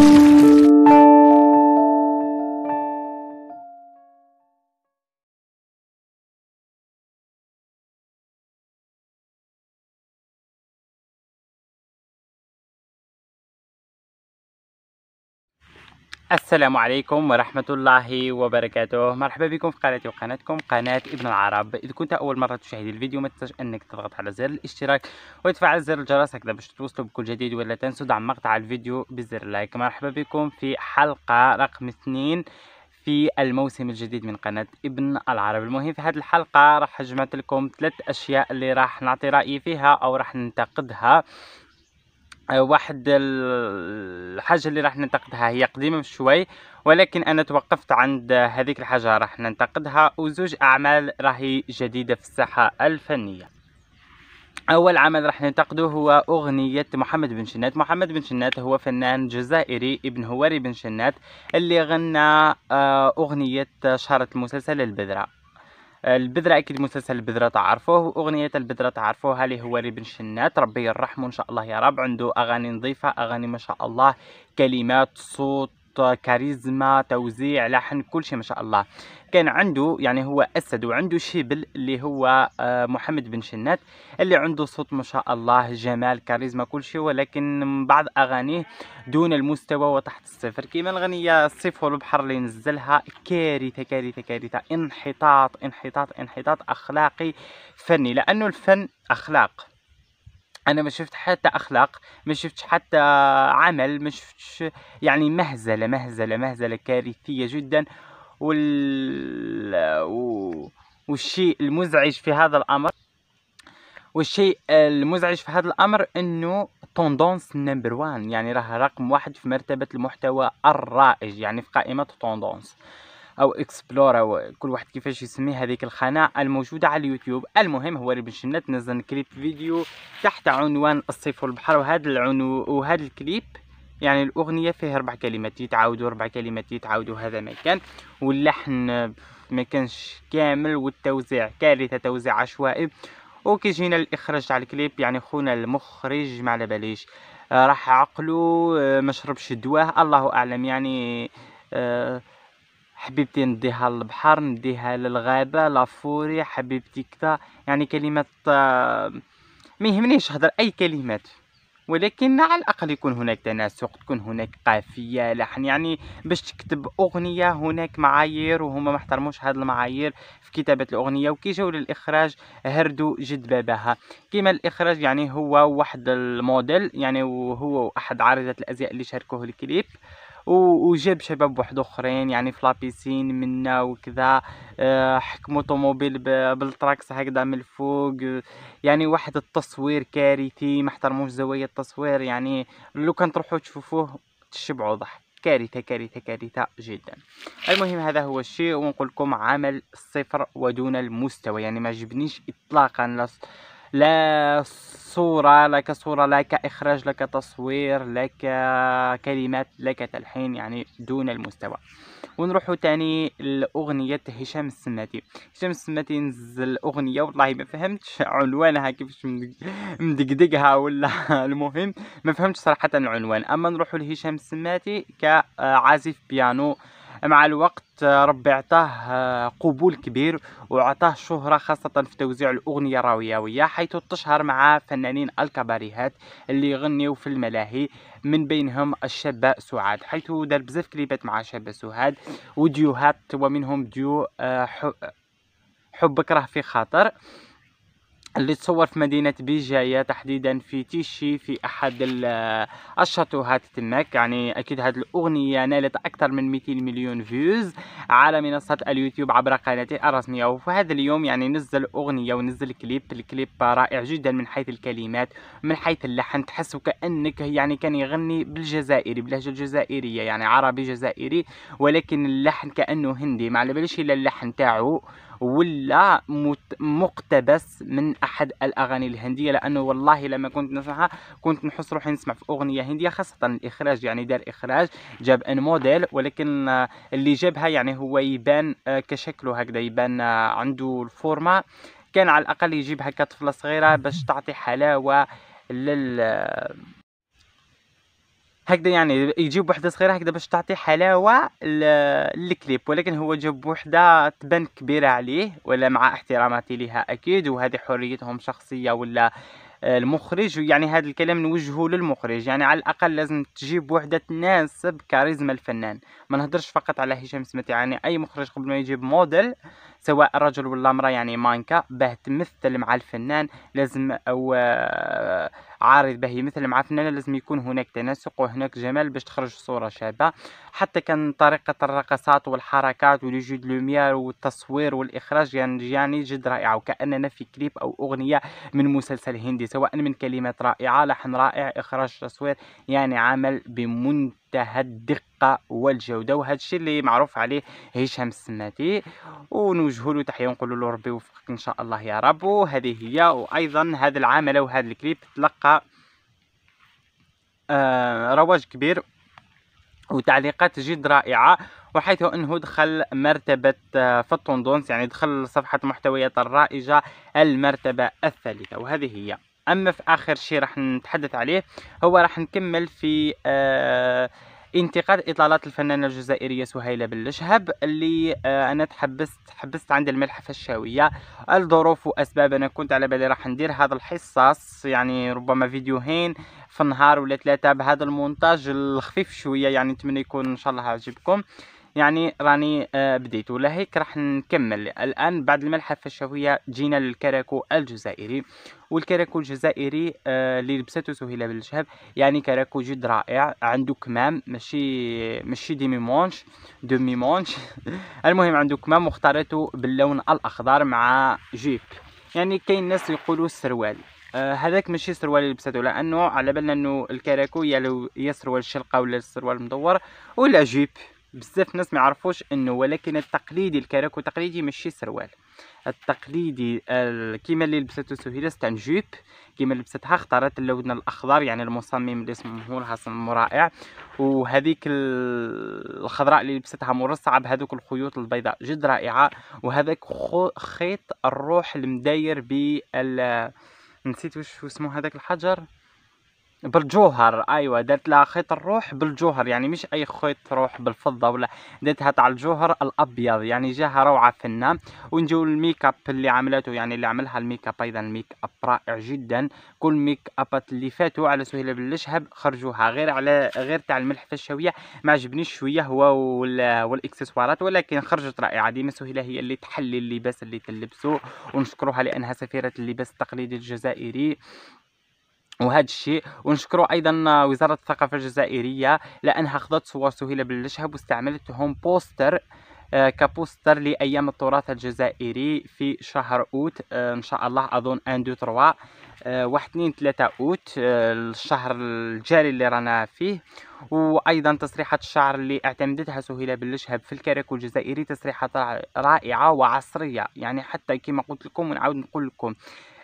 Thank you. السلام عليكم ورحمة الله وبركاته مرحبا بكم في قناتي وقناتكم قناة ابن العرب إذا كنت أول مرة تشاهد الفيديو ما تنساش أنك تضغط على زر الاشتراك وتفعل زر الجرس هكذا باش توصلوا بكل جديد ولا تنسوا دعم مقطع الفيديو بزر لايك مرحبا بكم في حلقة رقم اثنين في الموسم الجديد من قناة ابن العرب المهم في هذه الحلقة راح جمعت لكم ثلاث أشياء اللي راح نعطي رأيي فيها أو راح ننتقدها أيوة، واحد الحاجة اللي راح ننتقدها هي قديمة شوي ولكن أنا توقفت عند هذيك الحاجة راح ننتقدها وزوج أعمال راهي جديدة في الساحة الفنية أول عمل راح ننتقده هو أغنية محمد بن شنات محمد بن شنات هو فنان جزائري ابن هواري بن شنات اللي غنى آه، أغنية شهرة المسلسل البذرة البذرة أكيد مسلسل البذرة تعرفوه وأغنية البذرة تعرفوها اللي هو بن شنات ربي يرحمه إن شاء الله يا رب عنده أغاني نظيفة أغاني ما شاء الله كلمات صوت كاريزما توزيع لحن كل شيء ما شاء الله كان عنده يعني هو اسد وعنده شبل اللي هو آه، محمد بن شنات اللي عنده صوت ما شاء الله جمال كاريزما كل شيء ولكن بعض اغانيه دون المستوى وتحت الصفر كيما الغنيه الصيف والبحر اللي نزلها كارثه كارثه كارثه انحطاط انحطاط انحطاط اخلاقي فني لانه الفن اخلاق انا ما شفت حتى اخلاق ما شفتش حتى عمل ما شفتش يعني مهزله مهزله مهزله كارثيه جدا وال والشيء المزعج في هذا الامر والشيء المزعج في هذا الامر انه توندونس نمبر وان يعني راه رقم واحد في مرتبه المحتوى الرائج يعني في قائمه توندونس او اكسبلور او كل واحد كيفاش يسمي هذيك القناه الموجوده على اليوتيوب المهم هو اللي بنشنا نزل كليب فيديو تحت عنوان الصيف والبحر وهذا العنو وهذا الكليب يعني الاغنيه فيه اربع كلمات يتعاودوا اربع كلمات يتعاودوا هذا ما كان واللحن ما كانش كامل والتوزيع كارثه توزيع عشوائي وكي جينا الاخراج على الكليب يعني خونا المخرج ما على باليش راح عقله ما شربش دواه الله اعلم يعني أه حبيبتي نديها للبحر نديها للغابه لافوري حبيبتي كذا يعني كلمات آه، ما يهمنيش هضر اي كلمات ولكن على الاقل يكون هناك تناسق تكون هناك قافيه لحن يعني باش تكتب اغنيه هناك معايير وهما ما احترموش هاد المعايير في كتابه الاغنيه وكي جاوا للاخراج هردوا جد بابها كيما الاخراج يعني هو واحد الموديل يعني وهو احد عارضه الازياء اللي شاركوه الكليب وجاب شباب واحد اخرين يعني في لابيسين منا وكذا آه، حكموا طوموبيل بالتراكس هكذا من الفوق يعني واحد التصوير كارثي ما احترموش زوايا التصوير يعني لو كان تروحوا تشوفوه تشبعوا ضحك كارثة كارثة كارثة جدا المهم هذا هو الشيء ونقول لكم عمل صفر ودون المستوى يعني ما جبنيش اطلاقا لص... لا صورة لك صورة لك إخراج لك تصوير لك كلمات لك تلحين يعني دون المستوى ونروحوا تاني لأغنية هشام السماتي هشام السماتي نزل أغنية والله ما فهمتش عنوانها كيفاش مدقدقها ولا المهم ما فهمتش صراحة العنوان أما نروحوا لهشام السماتي كعازف بيانو مع الوقت ربي عطاه آه، قبول كبير وعطاه شهرة خاصة في توزيع الأغنية الرويوية حيث تشهر مع فنانين الكباريهات اللي يغنيو في الملاهي من بينهم الشاب سعاد حيث دار بزاف كليبات مع الشاب سعاد وديوهات ومنهم ديو آه، حبك راه في خاطر اللي تصور في مدينة بيجاية تحديدا في تيشي في أحد الشاتوهات تماك يعني أكيد هذه الأغنية نالت أكثر من 200 مليون فيوز على منصة اليوتيوب عبر قناته الرسمية وفي هذا اليوم يعني نزل أغنية ونزل كليب الكليب رائع جدا من حيث الكلمات من حيث اللحن تحس كأنك يعني كان يغني بالجزائري باللهجة الجزائرية يعني عربي جزائري ولكن اللحن كأنه هندي مع على الى إلا اللحن تاعه ولا مقتبس من احد الاغاني الهنديه لانه والله لما كنت نسمعها كنت نحس روحي نسمع في اغنيه هنديه خاصه الاخراج يعني دار اخراج جاب ان موديل ولكن اللي جابها يعني هو يبان آه، كشكله هكذا يبان آه، عنده الفورما كان على الاقل يجيبها كطفله صغيره باش تعطي حلاوه لل هكذا يعني يجيب وحده صغيره هكذا باش تعطي حلاوه للكليب ولكن هو جاب وحده تبان كبيره عليه ولا مع احتراماتي لها اكيد وهذه حريتهم شخصيه ولا آه، المخرج يعني هذا الكلام نوجهه للمخرج يعني على الاقل لازم تجيب وحده تناسب كاريزما الفنان ما نهضرش فقط على هشام سمتي يعني اي مخرج قبل ما يجيب موديل سواء رجل ولا المراه يعني مانكا باه تمثل مع الفنان لازم او آه، عارض باه يمثل مع الفنان لازم يكون هناك تناسق وهناك جمال باش تخرج صوره شابه حتى كان طريقه الرقصات والحركات ولي لوميير والتصوير والاخراج يعني, يعني جد رائعه وكاننا في كليب او اغنيه من مسلسل هندي سواء من كلمات رائعه لحن رائع اخراج تصوير يعني عمل بمنتهى الدقه الدقه والجوده وهذا الشيء اللي معروف عليه هشام السماتي ونوجه له تحيه ونقول له ربي يوفقك ان شاء الله يا رب وهذه هي وايضا هذا العمل وهذا الكليب تلقى آه، رواج كبير وتعليقات جد رائعة وحيث أنه دخل مرتبة آه، في التوندونس يعني دخل صفحة محتويات الرائجة المرتبة الثالثة وهذه هي أما في آخر شيء راح نتحدث عليه هو راح نكمل في آه انتقاد اطلالات الفنانه الجزائريه سهيله بالشهب اللي آه، انا تحبست تحبست عند الملحفه الشاويه الظروف واسباب انا كنت على بالي راح ندير هذا الحصص يعني ربما فيديوهين في النهار ولا ثلاثه بهذا المونتاج الخفيف شويه يعني نتمنى يكون ان شاء الله عجبكم يعني راني آه، بديت ولا هيك راح نكمل الان بعد الملحفه الشهويه جينا للكراكو الجزائري والكراكو الجزائري اللي آه، لبسته سهيله بالشهب يعني كراكو جد رائع عنده كمام ماشي ماشي دي ميمونش دو ميمونش المهم عنده كمام واختارته باللون الاخضر مع جيب يعني كاين ناس يقولوا سروال آه هذاك ماشي سروال اللي لبسته لانه على بالنا انه الكراكو يا سروال الشلقه ولا السروال المدور ولا جيب بزاف ناس ما يعرفوش انه ولكن التقليدي الكراكو تقليدي ماشي سروال التقليدي كيما اللي لبسته سهيلة تاع جوب كيما لبستها اختارت اللون الاخضر يعني المصمم اللي اسمه الحسن رائع وهذيك الخضراء اللي لبستها مرصعه بهذوك الخيوط البيضاء جد رائعه وهذاك خيط الروح المداير بال نسيت وش اسمه هذاك الحجر بالجوهر ايوه درت لها خيط الروح بالجوهر يعني مش اي خيط روح بالفضه ولا درتها تاع الجوهر الابيض يعني جاها روعه فنه ونجيو الميك اب اللي عملته يعني اللي عملها الميك اب ايضا الميك اب رائع جدا كل ميك ابات اللي فاتوا على سهيله بالشهب خرجوها غير على غير تاع الملح الشويه ما عجبنيش شويه هو والاكسسوارات ولكن خرجت رائعه ديما سهيله هي اللي تحلي اللباس اللي تلبسو ونشكروها لانها سفيره اللباس التقليدي الجزائري وهذا الشيء ونشكروا ايضا وزاره الثقافه الجزائريه لانها خضت صور سهيله بالشهب واستعملتهم بوستر آه، كبوستر لايام التراث الجزائري في شهر اوت آه، ان شاء الله اظن ان دو تروا آه، واحد اثنين ثلاثة اوت الشهر الجاري اللي رانا فيه وايضا تصريحات الشعر اللي اعتمدتها سهيله بالشهب في الكاريكو الجزائري تصريحات رائعه وعصريه يعني حتى كما قلت لكم ونعاود نقول لكم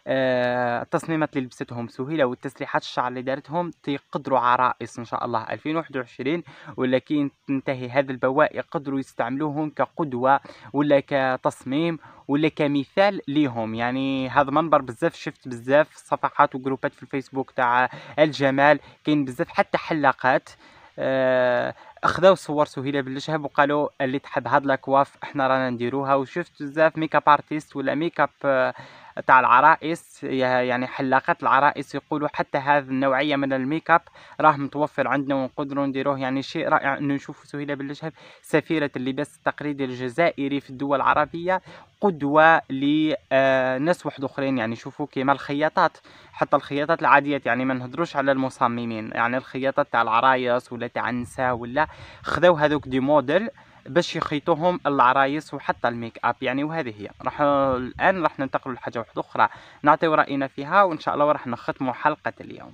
آه، التصميمات اللي لبستهم سهيله والتسريحات الشعر اللي دارتهم تيقدروا عرائس ان شاء الله 2021 ولكن تنتهي هذا البواء يقدروا يستعملوهم كقدوه ولا كتصميم ولا كمثال ليهم يعني هذا منبر بزاف شفت بزاف صفحات وجروبات في الفيسبوك تاع الجمال كاين بزاف حتى حلاقات آه، اخذوا صور سهيله بالشهب وقالوا اللي تحب هاد لاكواف احنا رانا نديروها وشفت بزاف ميك اب ارتيست ولا ميك اب آه، تاع العرائس يعني حلاقات العرائس يقولوا حتى هذه النوعيه من الميك اب راه متوفر عندنا ونقدروا نديروه يعني شيء رائع انه نشوف سهيله بالشهب سفيره اللباس التقليدي الجزائري في الدول العربيه قدوه لناس آه، واحد اخرين يعني شوفوا كيما الخياطات حتى الخياطات العاديه يعني ما نهضروش على المصممين يعني الخياطات تاع العرايس ولا تاع النساء ولا خذوا هذوك دي موديل باش يخيطوهم العرايس وحتى الميك اب يعني وهذه هي راح الان راح ننتقلوا لحاجه واحده اخرى نعطيو راينا فيها وان شاء الله راح نختموا حلقه اليوم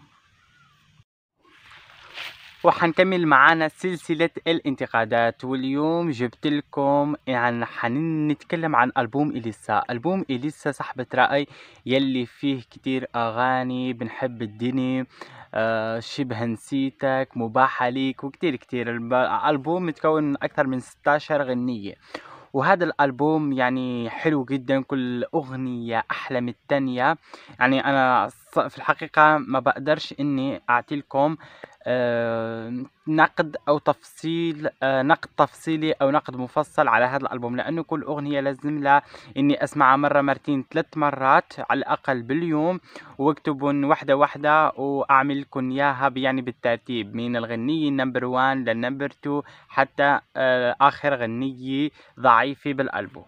وحنكمل معانا سلسلة الانتقادات واليوم جبت لكم يعني حنتكلم عن ألبوم إليسا ألبوم إليسا صاحبة رأي يلي فيه كتير أغاني بنحب الدنيا آه، شبه نسيتك مباحة ليك وكتير كتير الألبوم متكون من أكثر من 16 غنية وهذا الألبوم يعني حلو جدا كل أغنية أحلى من التانية يعني أنا في الحقيقة ما بقدرش إني أعطيلكم آه، نقد او تفصيل آه، نقد تفصيلي او نقد مفصل على هذا الالبوم لانه كل اغنيه لازم لها اني اسمعها مره مرتين ثلاث مرات على الاقل باليوم واكتب وحده وحده واعمل لكم اياها يعني بالترتيب من الغنية نمبر 1 للنمبر 2 حتى آه، اخر غنية ضعيفة بالالبوم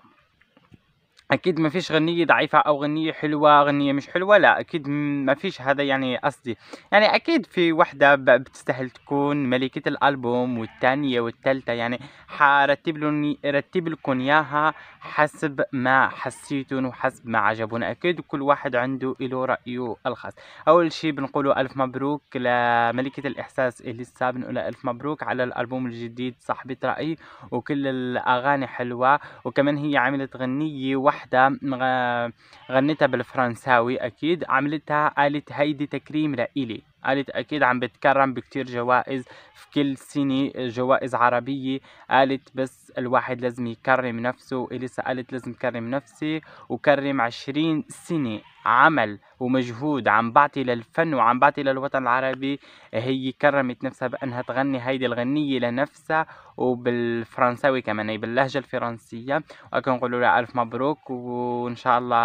اكيد ما فيش غنية ضعيفة او غنية حلوة غنية مش حلوة لا اكيد ما فيش هذا يعني قصدي يعني اكيد في وحدة بتستاهل تكون ملكة الالبوم والثانية والثالثة يعني حرتب رتب لكم اياها حسب ما حسيتون وحسب ما عجبون اكيد كل واحد عنده له رايه الخاص اول شي بنقوله الف مبروك لملكة الاحساس اليسا بنقول الف مبروك على الالبوم الجديد صاحبة راي وكل الاغاني حلوة وكمان هي عملت غنية واحدة واحدة غنيتها بالفرنساوي أكيد عملتها قالت هيدي تكريم لإلي قالت أكيد عم بتكرم بكتير جوائز في كل سنة جوائز عربية قالت بس الواحد لازم يكرم نفسه إليسا قالت لازم كرم نفسي وكرم عشرين سنة عمل ومجهود عم بعطي للفن وعم بعطي للوطن العربي هي كرمت نفسها بانها تغني هيدي الغنيه لنفسها وبالفرنساوي كمان هي باللهجه الفرنسيه وكنقولوا لها الف مبروك وان شاء الله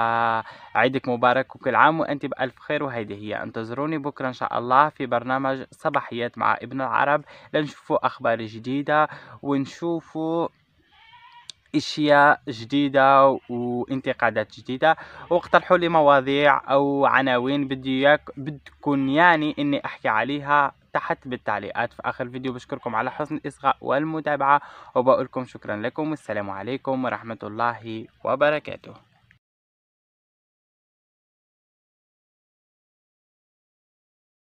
عيدك مبارك وكل عام وانت بالف خير وهيدي هي انتظروني بكره ان شاء الله في برنامج صباحيات مع ابن العرب لنشوفوا اخبار جديده ونشوفوا اشياء جديده وانتقادات جديده واقترحوا لي مواضيع او عناوين بدي بدكم يعني اني احكي عليها تحت بالتعليقات في اخر الفيديو بشكركم على حسن الاصغاء والمتابعه وبقول لكم شكرا لكم والسلام عليكم ورحمه الله وبركاته